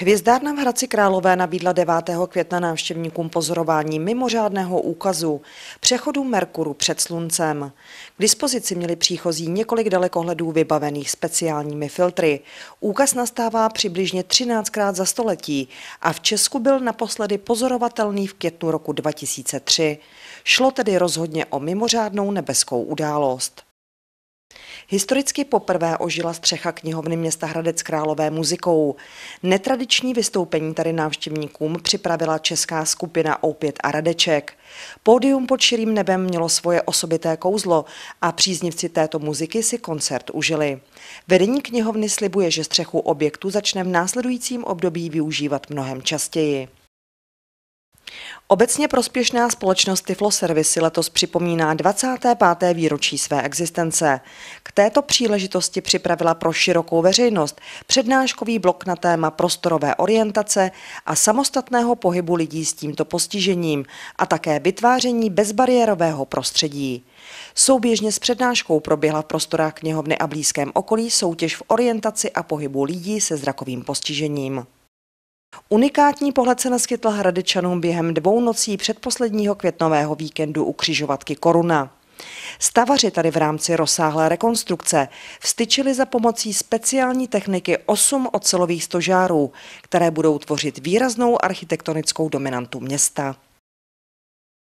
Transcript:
Hvězdárna v Hradci Králové nabídla 9. května návštěvníkům pozorování mimořádného úkazu přechodu Merkuru před sluncem. K dispozici měli příchozí několik dalekohledů vybavených speciálními filtry. Úkaz nastává přibližně 13krát za století a v Česku byl naposledy pozorovatelný v květnu roku 2003. Šlo tedy rozhodně o mimořádnou nebeskou událost. Historicky poprvé ožila střecha knihovny města Hradec Králové muzikou. Netradiční vystoupení tady návštěvníkům připravila česká skupina O5 a Radeček. Pódium pod širým nebem mělo svoje osobité kouzlo a příznivci této muziky si koncert užili. Vedení knihovny slibuje, že střechu objektu začne v následujícím období využívat mnohem častěji. Obecně prospěšná společnost Tiflo Servisy letos připomíná 25. výročí své existence. K této příležitosti připravila pro širokou veřejnost přednáškový blok na téma prostorové orientace a samostatného pohybu lidí s tímto postižením a také vytváření bezbariérového prostředí. Souběžně s přednáškou proběhla v prostorách knihovny a blízkém okolí soutěž v orientaci a pohybu lidí se zrakovým postižením. Unikátní pohled se naskytl Hradečanům během dvou nocí předposledního květnového víkendu u křižovatky Koruna. Stavaři tady v rámci rozsáhlé rekonstrukce vstyčili za pomocí speciální techniky 8 ocelových stožárů, které budou tvořit výraznou architektonickou dominantu města.